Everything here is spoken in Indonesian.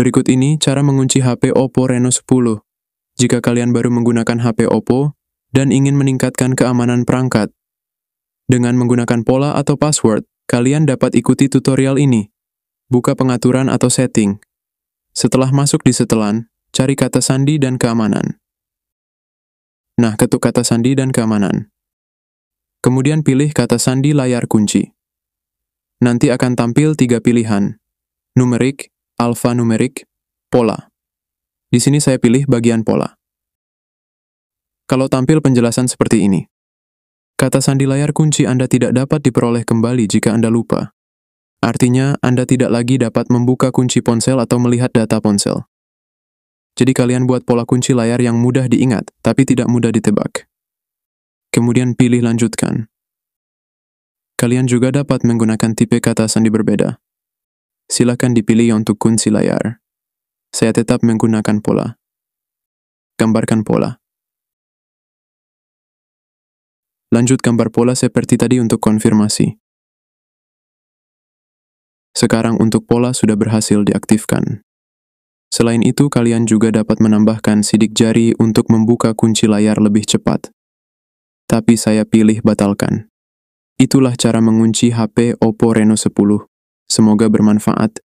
Berikut ini cara mengunci HP Oppo Reno 10. Jika kalian baru menggunakan HP Oppo dan ingin meningkatkan keamanan perangkat, dengan menggunakan pola atau password, kalian dapat ikuti tutorial ini. Buka pengaturan atau setting. Setelah masuk di setelan, cari kata sandi dan keamanan. Nah, ketuk kata sandi dan keamanan. Kemudian pilih kata sandi layar kunci. Nanti akan tampil tiga pilihan. Numerik, Alfanumerik, pola. Di sini saya pilih bagian pola. Kalau tampil penjelasan seperti ini. Kata sandi layar kunci Anda tidak dapat diperoleh kembali jika Anda lupa. Artinya, Anda tidak lagi dapat membuka kunci ponsel atau melihat data ponsel. Jadi kalian buat pola kunci layar yang mudah diingat, tapi tidak mudah ditebak. Kemudian pilih lanjutkan. Kalian juga dapat menggunakan tipe kata sandi berbeda silakan dipilih untuk kunci layar. Saya tetap menggunakan pola. Gambarkan pola. Lanjut gambar pola seperti tadi untuk konfirmasi. Sekarang untuk pola sudah berhasil diaktifkan. Selain itu, kalian juga dapat menambahkan sidik jari untuk membuka kunci layar lebih cepat. Tapi saya pilih batalkan. Itulah cara mengunci HP Oppo Reno 10. Semoga bermanfaat.